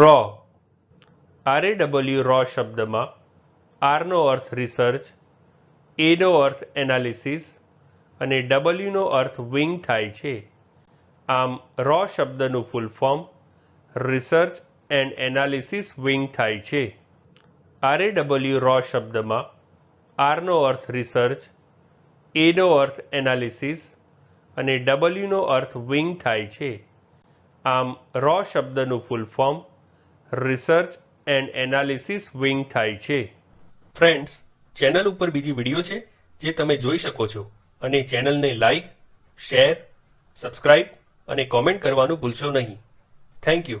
row R W row શબ્દમાં આરનો અર્થ research એનો અર્થ analysis અને ડબલ્યુનો અર્થ વિંગ થાય છે આમ રો શબ્દનું full form research and analysis wing થાય છે આર ડબલ્યુ રો શબ્દમાં આરનો અર્થ રિસર્ચ એનો અર્થ એનાલિસિસ અને ડબલ્યુનો અર્થ વિંગ થાય છે આમ રો શબ્દનું full form research and analysis wing થાય છે ફ્રેન્ડ્સ ચેનલ ઉપર બીજી વિડીયો છે જે તમે જોઈ શકો છો અને ચેનલને લાઈક શેર સબસ્ક્રાઇબ અને કોમેન્ટ કરવાનું ભૂલશો નહીં થેન્ક યુ